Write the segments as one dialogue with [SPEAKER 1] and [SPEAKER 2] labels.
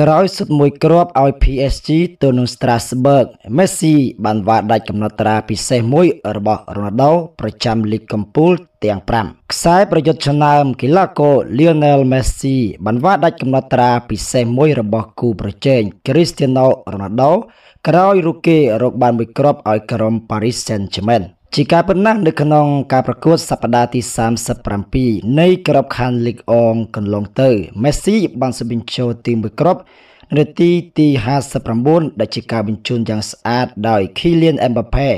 [SPEAKER 1] ក្រោយសុទ្ធមួយគ្រាប់ឲ្យ PSG ទៅនឹង Strasbourg Messi បានវាដាច់កំណត់ត្រាពិសេសមួយរបស់ Ronaldo ប្រចាំលីកកំពូលទាំង5ខ្សែប្រយុទ្ធឆ្នើមកីឡាករ Lionel Messi បានវាដាច់កំណត់ត្រាពិសេសមួយរបស់គូប្រជែង Cristiano Ronaldo ក្រោយរូគេរកបានមួយគ្រាប់ឲ្យក្រុម Paris Saint-Germain ជាការប៉ុណ្ណោះនៅក្នុងការប្រកួតសប្តាហ៍ទី37នៃក្របខ័ណ្ឌលីកអង កន្លងទៅមេស៊ីបានសម្បញ្ចូលទី1គ្រាប់នាទីទី59ដែលជាការបញ្ជូនយ៉ាងស្អាតដោយ Kylian Mbappe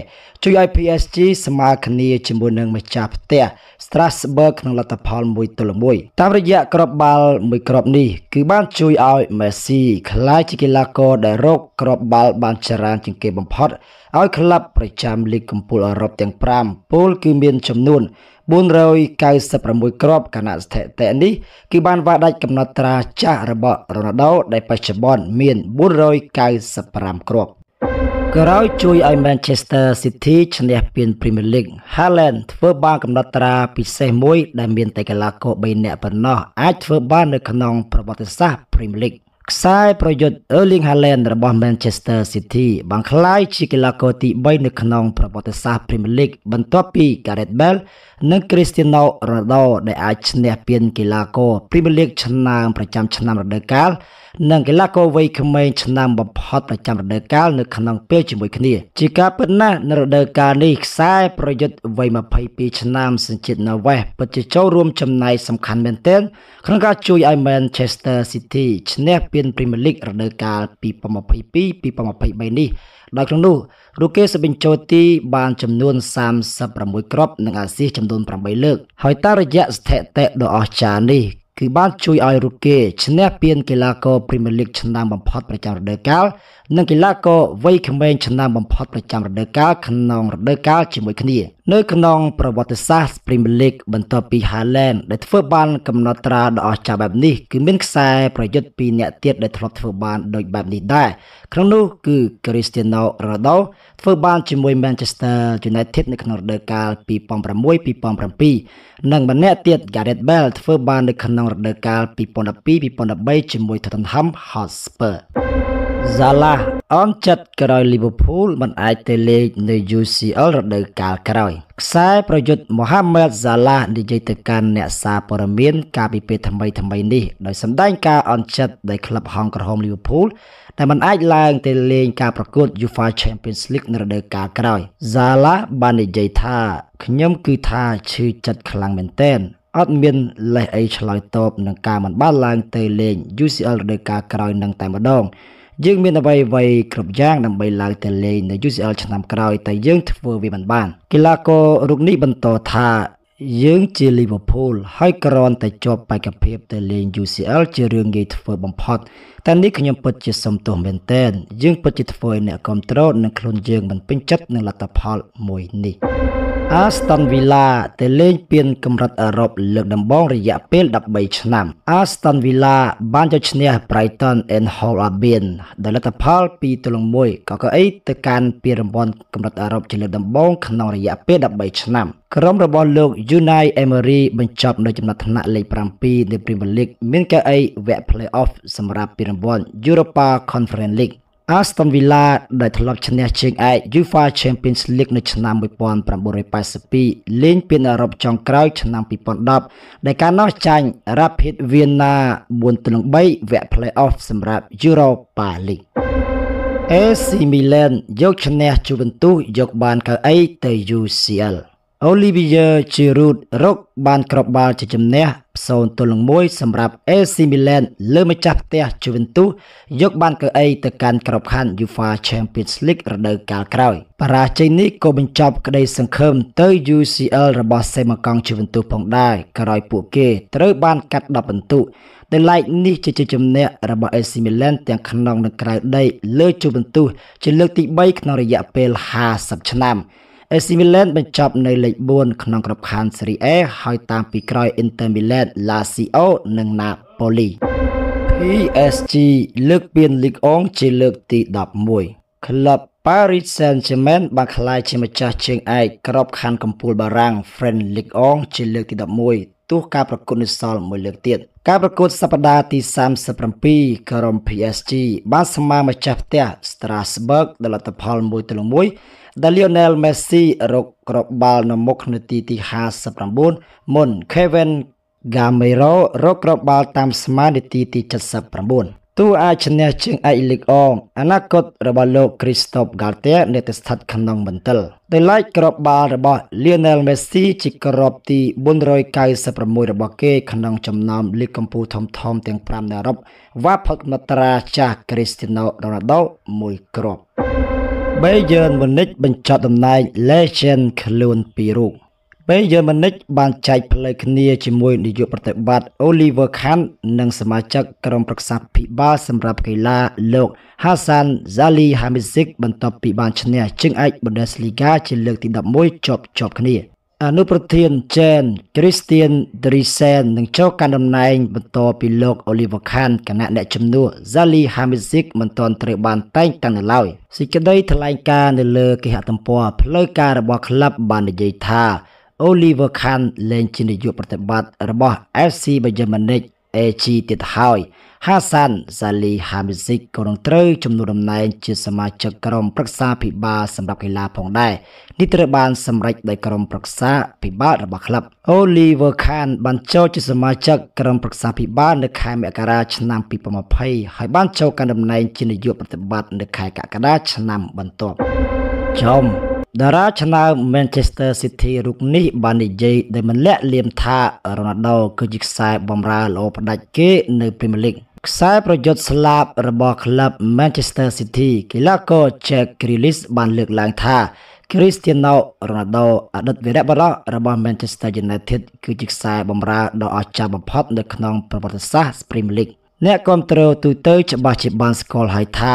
[SPEAKER 1] ជួយឲ្យ PSG ស្មើគ្នាជាមួយនឹងម្ចាស់ផ្ទះ Strasbourg ក្នុងលទ្ធផល1ទល់1តាមរយៈក្របបាល់មួយក្របនេះគឺបានជួយឲ្យ Messi ក្លាយជាកីឡាករដែលរកក្របបាល់បានច្រើនជាងគេបំផុតឲ្យក្លឹបប្រចាំ លីកកំពូលអឺរ៉ុបទាំង5ពលគឺមាន ចំនួន496គ្រាប់ខណៈស្ថិតិនេះគឺបានវាដាច់កំណត់ត្រាចាស់របស់រ៉ូណាល់ដូដែលបច្ចុប្បន្នមាន495គ្រាប់ក្រោយជួយឲ្យ Manchester City ឈ្នះពាន Premier League Haaland ធ្វើបានកំណត់ត្រាពិសេសមួយដែលមានតែកីឡាករ3នាក់ប៉ុណ្ណោះអាចធ្វើបាននៅក្នុងប្រវត្តិសាស្ត្រ Premier League ខ្សែប្រយុទ្ធ Erling Haaland របស់ Manchester City បានក្លាយជាកីឡាករទី3នៅក្នុងប្រវត្តិសាស្ត្រ Premier League បន្ទាប់ពី Gareth Bale និង Cristiano Ronaldo ដែលអាចឈ្នះពានកីឡាករ Premier League ឆ្នាំប្រចាំឆ្នាំរដូវកាលនិងកីឡាករវ័យក្មេងឆ្នាំបំផុតប្រចាំរដូវកាល នៅក្នុងពេលជាមួយគ្នាជាការពិតណាស់នៅរដូវកាលនេះខ្សែប្រយុទ្ធវ័យ22ឆ្នាំសញ្ជាតិណូវេសពិតជាចូលរួមចំណែកសំខាន់មែនទែនក្នុងការជួយឲ្យ Manchester City ឈ្នះពាន Premier League រដូវកាល2022-2023នេះដោយក្នុងនោះរូគេសេបញ្ចូលទី បានចំនួន36គ្រាប់និងអាស៊ីចំនួន8លើក ហើយតាមរយៈស្ថិតិដ៏អស្ចារ្យនេះគឺបានជួយឲ្យរូគេឈ្នះពានកីឡាករ Premier League ឆ្នាំបំផុតប្រចាំរដូវកាលនិងកីឡាករវ័យក្មេង ឆ្នាំបំផុតប្រចាំរដូវកាលក្នុងរដូវកាលជាមួយគ្នា នៅក្នុងប្រវត្តិសាស្ត្រ Premier League បន្ទាប់ពី Haaland ដែលធ្វើ បានកំណត់ត្រាដ៏អស្ចារ្យបែបនេះគឺមានខ្សែប្រយុទ្ធពីរអ្នកទៀតដែល ធ្លាប់ធ្វើបានដូចបែបនេះដែរក្នុងនោះគឺ Cristiano Ronaldo ធ្វើបានជាមួយ Manchester United នៅក្នុងរដូវកាល2006-2007និងម្នាក់ទៀត Gareth Bale ធ្វើបាននៅក្នុងរដូវកាល2012-2013ជាមួយធំហំ Hotspur ហ្សាឡាអនចិត្តក្រោយលីវើពូលមិនអាចទៅលេងនៅ UCL រដូវកាលក្រោយ ខ្សែប្រយុទ្ធមូហាម៉េតហ្សាឡានិយាយទៅកាន់អ្នកសារព័ត៌មាន កាលពីពេលថ្មីថ្មីនេះដោយសម្ដែងការអនចិត្តដោយក្លឹបហងក្រហមលីវើពូលដែលមិនអាចឡើងទៅលេងការប្រកួត UEFA Champions League នៅរដូវកាលក្រោយហ្សាឡាបាននិយាយថាខ្ញុំ គឺថាឈឺចិត្តខ្លាំងមែនទែនអត់មានលេសអីឆ្លើយតបនឹងការមិនបានឡើងទៅលេង UCL រដូវកាលក្រោយនឹងតែម្ដងយើងមានអ្វីអ្វីគ្រប់យ៉ាងដើម្បីឡើងទៅលេងនៅ UCL ឆ្នាំក្រោយតែយើងធ្វើវាមិនបានកីឡាកររូបនេះបន្តថាយើងជាលីវើពូលហើយក្រាន់តែជាប់បេក្ខភាពទៅលេង UCL ជារឿងងាយធ្វើបំផុតតែនេះខ្ញុំពិតជាសុំទោសមែនទែនយើងពិតជាធ្វើឲ្យអ្នកគ្រប់គ្រងនិងខ្លួនយើងមិនពេញចិត្តនឹងលទ្ធផលមួយនេះអាស្តុនវីឡាទៅលេងពានកម្រិតអឺរ៉ុបលើកដំបូងរយៈពេល13ឆ្នាំអាស្តុនវីឡាបានយកឈ្នះ Brighton and Hove Albion ដោយលទ្ធផល2ទល់នឹង1ក៏កៅអីទៅកាន់ពានរង្វាន់កម្រិតអឺរ៉ុបជាលើកដំបូងក្នុងរយៈពេល13ឆ្នាំក្រុមរបស់លោក Unai Emery បញ្ចប់នៅចំណាត់ថ្នាក់លេខ7នៃ Premier League មានកៅអីវគ្គ Playoff សម្រាប់ពានរង្វាន់ Europa Conference League Aston Villa ដែលធ្លាប់ឈ្នះជើងឯក UEFA Champions League នៅឆ្នាំ1982លេងពានអឺរ៉ុបចុងក្រោយឆ្នាំ2010ដែលកាលនោះចាញ់ Rapid Vienna 4-3វគ្គ Play-off សម្រាប់ Europa League AC Milan យកឈ្នះ Juventus យកបានកៅអីទៅ UCL Olivier Giroud រកបានគ្រាប់បាល់ជាជំនះ0ទល់នឹង1សម្រាប់ AC Milan លើម្ចាស់ផ្ទះ Juventus យកបានកៅអីទៅកាន់ក្របខ័ណ្ឌ UEFA Champions League រដូវកាលក្រោយបរាជ័យនេះក៏បញ្ចប់ក្តីសង្ឃឹមទៅ UCL របស់សេមកង់ Juventus ផងដែរក្រោយពួកគេត្រូវបានកាត់10ពិន្ទុដែលឡែកនេះ ជាជំនះរបស់ AC Milan ទាំងក្នុងនិងក្រៅដី លើ Juventus ជាលើកទី3ក្នុងរយៈពេល50ឆ្នាំ AC Milan បញ្ចប់នៅលេខ4ក្នុងក្របខ័ណ្ឌ Serie A ហើយតាមពីក្រោយ Inter Milan, Lazio និង Napoli PSG លើកពានលីកអង ជាលើកទី11ក្លឹប Paris Saint-Germain បានក្លាយជាម្ចាស់ជើងឯកក្របខ័ណ្ឌកំពូលបារាំង French League អងជាលើកទី11ទោះការប្រកួតនៅសល់មួយលើកទៀតការប្រកួតសប្តាហ៍ទី37ក្រុម PSG បានស្មើម្ចាស់ផ្ទះ Strasbourg ដោយលទ្ធផល1-1ដែល Lionel Messi រកក្របាល់នៅមុខនាទីទី59មុន Kevin Gamero រកក្របាល់តាមស្មើនាទីទី79តួអាចឈ្នះជើងឯកលីកអងអនាគតរបស់លោក Christophe Galtier នៅតែស្ថិតក្នុងមន្ទិលដែលឡែកក្របបាល់របស់ Lionel Messi ជាក្របទី496របស់គេក្នុងចំណោមលីកកំពូលធំធំទាំង5នៅអឺរ៉ុបវ៉ាផឹកមាត្រាចាស់ Cristiano Ronaldo មួយគ្រាប់បេយឺនមូនិចបញ្ចប់តំណែង Legend ខ្លួនពីររូបបេយឺនមូនិច បានចែកផ្លូវគ្នាជាមួយនាយកប្រតិបត្តិ Oliver Kahn និងសមាជិកក្រុមប្រឹក្សាភិបាលសម្រាប់កីឡាលោក Hassan Zali Hamidzic បន្ទាប់ពីបានឈ្នះជើងឯក Bundesliga ជាលើកទី11ជាប់ជាប់គ្នាអនុប្រធានជែនគ្រីស្ទៀនដរីសែននឹងចូលកាន់តំណែង បន្តពីលោកអូលីវខានគណៈអ្នកជំនួសហ្សាលីហាមីស៊ីកមិនទាន់ត្រូវបានតែងតាំងនៅឡើយសេចក្តីថ្លែងការណ៍នៅលើគេហទំព័រផ្លូវការរបស់ក្លឹបបាននិយាយថាអូលីវខានលែងជានាយកប្រតិបត្តិរបស់ FC បាយឺមនិក AG ទៀតហើយហាសានសាលីហាមីស៊ីកក៏នឹងត្រូវជំនួសតំណែងជាសមាជិកក្រុមប្រឹក្សាភិបាលសម្រាប់កីឡាផងដែរនេះត្រូវបានសម្រេចដោយក្រុមប្រឹក្សាភិបាលរបស់ក្លឹបអូលីវើខានបានចូលជាសមាជិកក្រុមប្រឹក្សាភិបាលនៅខែមករាឆ្នាំ2020ហើយបានចូលកាន់តំណែងជានាយកប្រតិបត្តិនៅខែកក្កដាឆ្នាំបន្ទាប់ចំតារាឆ្នើម Manchester City រូបនេះបាននិយាយដោយមិនលាក់លៀមថារ៉ូណាល់ដូគឺជាខ្សែបម្រើល្អផ្ដាច់គេនៅ Premier League ខ្សែប្រយុទ្ធស្លាប់របស់ក្លឹប Manchester City កីឡាករ Jack Grealish បានលើកឡើងថា Cristiano Ronaldo អតីតវីរបុរសរបស់ Manchester United គឺជាខ្សែបម្រើដ៏អស្ចារ្យបំផុតនៅក្នុងប្រវត្តិសាស្ត្រ Premier League អ្នកគាំទ្រទូទៅច្បាស់ជាបានស្គាល់ហើយថា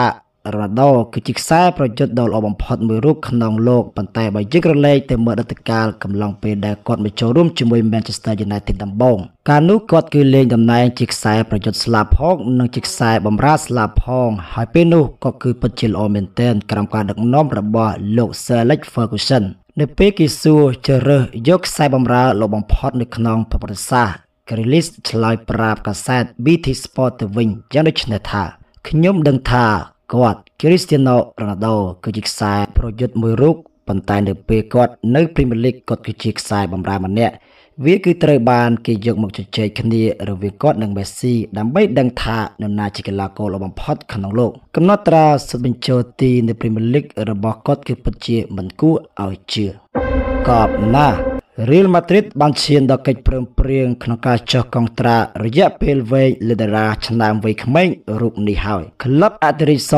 [SPEAKER 1] រ៉ាដូគឺជាខ្សែប្រយុទ្ធដ៏ល្អបំផុតមួយរូបក្នុងលោកប៉ុន្តែបើយើងក្រឡេកទៅមើលអតីតកាលកំឡុងពេលដែលគាត់មកចូលរួមជាមួយ Manchester United ដំបូងកាលនោះគាត់គឺលេងតំណែងជាខ្សែប្រយុទ្ធស្លាបផងនិងជាខ្សែបម្រើស្លាបផងហើយពេលនោះគាត់គឺពិតជាល្អមែនទែនក្រោមការដឹកនាំរបស់លោក Sir Alex Ferguson នៅពេលគេសួរជ្រើសយកខ្សែបម្រើលោកបំផុតនៅក្នុងប្រវត្តិសាស្ត្រ Grealish ឆ្លើយប្រាប់កាសែត BT Sport ទៅវិញយ៉ាងដូចនេះថាខ្ញុំដឹងថាគាត់ Cristiano Ronaldo គឺជាខ្សែប្រយុទ្ធមួយរូបប៉ុន្តែនៅពេលគាត់នៅ Premier League គាត់គឺជាខ្សែបម្រើម្នាក់វាគឺត្រូវបានគេយកមកជជែកគ្នារវាងគាត់និងមេស៊ីដើម្បីដឹងថានរណាជាកីឡាករល្អបំផុតក្នុងโลกកំណត់ត្រាសិទ្ធិបញ្ចូលទីនៅ Premier League របស់គាត់ គឺពិតជាមិនគួរឲ្យជឿកប់ណាស់ Real Madrid បានឈានដល់កិច្ចព្រមព្រៀងក្នុងការចុះកងត្រារយៈពេលវែងលើតារាឆ្នាំវ័យក្មេងរូបនេះហើយក្លឹបអតិរិស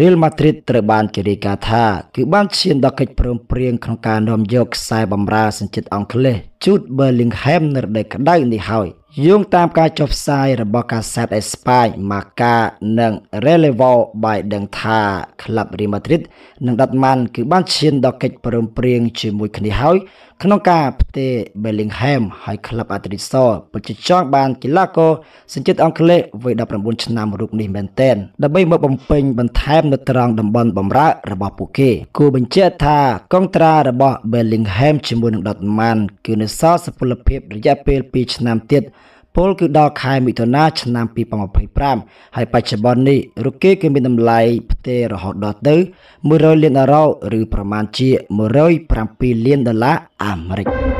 [SPEAKER 1] Real Madrid ត្រូវបានគេរាយការណ៍ថាគឺបានឈានដល់កិច្ចព្រមព្រៀងក្នុងការនាំយកខ្សែបម្រើសញ្ជាតិអង់គ្លេស Jude Bellingham នៅរដូវក្តៅនេះហើយយោងតាមការចុះផ្សាយរបស់កាសែតអេស្ប៉ាញ Marca និង Relevo បានដឹងថាក្លឹប Real Madrid និង Dortmund គឺបានឈានដល់កិច្ចព្រមព្រៀង ជាមួយគ្នាហើយក្នុងការផ្ទេរ Bellingham ឲ្យក្លឹប Atletico ពិតជាចង់បានកីឡាករសញ្ជាតិអង់គ្លេសវ័យ19ឆ្នាំរូបនេះមែនទែនដើម្បីមកបំពេញបន្ថែមនៅត្រង់តំបន់បម្រើរបស់ពួកគេគូបញ្ជាក់ថាកងត្រារបស់ Bellingham ជាមួយនឹង Dortmund គឺនៅសល់សុពលភាពរយៈពេល2ឆ្នាំទៀតពលគឺដល់ខែមិថុនាឆ្នាំ2025ហើយបច្ចុប្បន្ននេះរុក្ខីគឺមានតម្លៃផ្ទេររហូតដល់ទៅ100លានដុល្លារឬប្រមាណជា107លានដុល្លារអាមេរិក។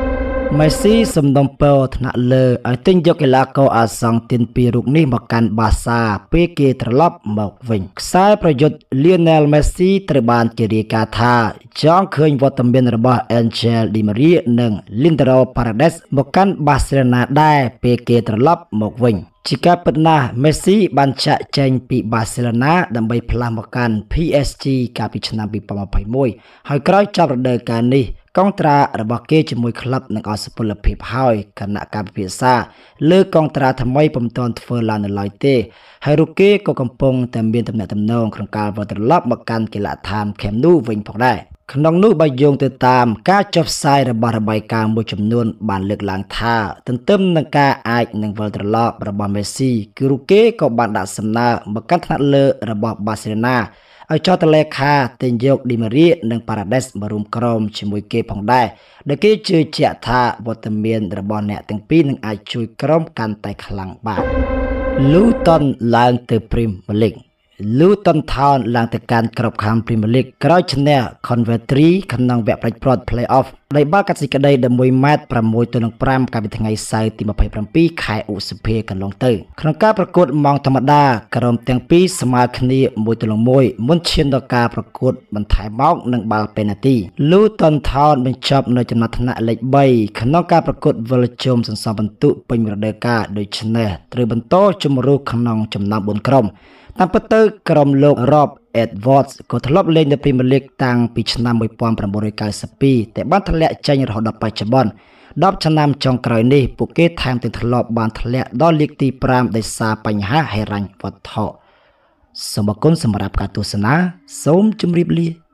[SPEAKER 1] មេស៊ីសំដំពើថ្នាក់លើឲ្យទិញយកកីឡាករអាសង់ទីន2រូបនេះមកកាន់បាសា ពេលគេត្រឡប់មកវិញខ្សែប្រយុទ្ធ Lionel Messi ត្រូវបានគេរាយការណ៍ថាចង់ឃើញវត្តមានរបស់ Angel Di Maria និង Lindero Paredes មកកាន់បាសេឡូណាដែរពេលគេត្រឡប់មកវិញជាការពិតណាស់មេស៊ីបានចាក់ចែងពីបាសេឡូណាដើម្បីផ្លាស់មកកាន់ PSG កាលពីឆ្នាំ2021ហើយក្រោយចប់រដូវកាលនេះកងត្រារបស់គេជាមួយក្លឹបនឹងអសុពលភាពហើយគណៈកម្មវិភាសាលើកងត្រាថ្មីពុំទាន់ធ្វើឡើងនៅឡើយទេហើយរូគេក៏កំពុងតែមានដំណាក់ដំណងក្នុងការវិលត្រឡប់មកកាន់កីឡដ្ឋានខេមនូវិញផងដែរក្នុងនោះបើយោងទៅតាម ការចុះផ្សាយរបស់របាយការណ៍មួយចំនួនបានលើកឡើង ថា ទន្ទឹមនឹងការអាចនឹងវិលត្រឡប់របស់មេស៊ីគឺរូគេក៏បានដាក់សំណើមកកាន់ថ្នាក់លើ របស់បាសេឡូណាឲ្យចោតលេខាទិញយកឌីម៉ារី និងប៉ារ៉ាដេសមករួមក្រុមជាមួយគេ ផងដែរដែលគេជឿជាក់ថាវត្តមានរបស់អ្នកទាំងពីរនឹងអាចជួយ ក្រុមកាន់តែខ្លាំងបានលូតុនឡើងទៅព្រីមលីកលូតុនថោនឡើងទៅកាន់ក្របខ័ណ្ឌព្រីមលីកក្រោយឈ្នះ Coventry ក្នុងវគ្គប្រេចព្រាត់ Playoff ដោយបាល់កាត់សេចក្តីដល់1ម៉ែត្រ6ទៅនឹង5កាលពីថ្ងៃសៅរ៍ទី27ខែឧសភាកន្លងទៅក្នុងការប្រកួតម៉ោងធម្មតាក្រុម ទាំងពីរស្មើគ្នា1ទៅនឹង1មុនឈានដល់ការប្រកួត បន្ថែមម៉ោងនិងបាល់ពេណាល់ទីលូតុនថោនបញ្ចប់នៅ ចំណាត់ថ្នាក់លេខ3ក្នុងការប្រកួតវិលជុំសន្សំបន្ទុកពេញរដូវកាលដូច្នេះត្រូវបន្តជំរុះក្នុងចំណោម4ក្រុមតាមពិតទៅក្រុមលោករ៉ប Edwards ក៏ធ្លាប់លេងនៅ Premier League តាំងពីឆ្នាំ1992តែបានធ្លាក់ចេញរហូតដល់បច្ចុប្បន្ន10ឆ្នាំចុងក្រោយនេះពួកគេថែមទាំងធ្លាប់បានធ្លាក់ដល់លេខទី5ដោយសារបញ្ហាហិរញ្ញវត្ថុសូមអគុណសម្រាប់ការទស្សនា សូមជម្រាបលា